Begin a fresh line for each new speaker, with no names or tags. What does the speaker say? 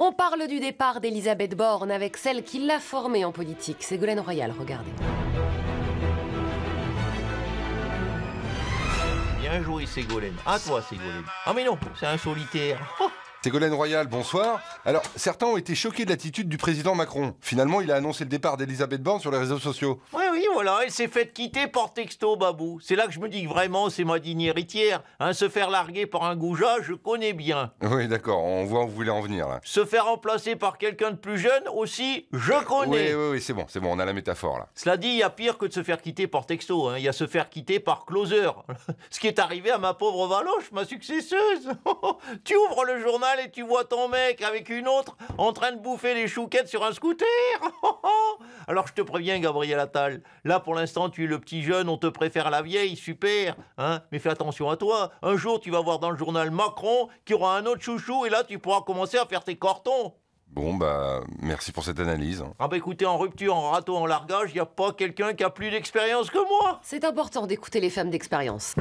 On parle du départ d'Elisabeth Borne avec celle qui l'a formée en politique, Ségolène Royal, regardez. Bien joué Ségolène, à
toi Ségolène.
Ah mais non, c'est un solitaire. Ségolène Royal, bonsoir. Alors, certains ont été choqués de l'attitude du président Macron. Finalement, il a annoncé le départ d'Elisabeth Borne sur les réseaux sociaux.
Ah oui, voilà, elle s'est faite quitter par texto, Babou. C'est là que je me dis que vraiment, c'est ma digne héritière. Hein, se faire larguer par un goujat, je connais bien.
Oui, d'accord, on voit où vous voulez en venir, là.
Se faire remplacer par quelqu'un de plus jeune, aussi, je euh, connais. Oui,
oui, oui, c'est bon, c'est bon, on a la métaphore, là.
Cela dit, il y a pire que de se faire quitter par texto. Hein. Il y a se faire quitter par closer. Ce qui est arrivé à ma pauvre Valoche, ma successeuse. tu ouvres le journal et tu vois ton mec avec une autre en train de bouffer les chouquettes sur un scooter. Oh Alors je te préviens, Gabriel Attal, là pour l'instant tu es le petit jeune, on te préfère la vieille, super, hein Mais fais attention à toi, un jour tu vas voir dans le journal Macron qui aura un autre chouchou et là tu pourras commencer à faire tes cartons.
Bon, bah, merci pour cette analyse. Hein.
Ah bah écoutez, en rupture, en râteau, en largage, il n'y a pas quelqu'un qui a plus d'expérience que
moi. C'est important d'écouter les femmes d'expérience.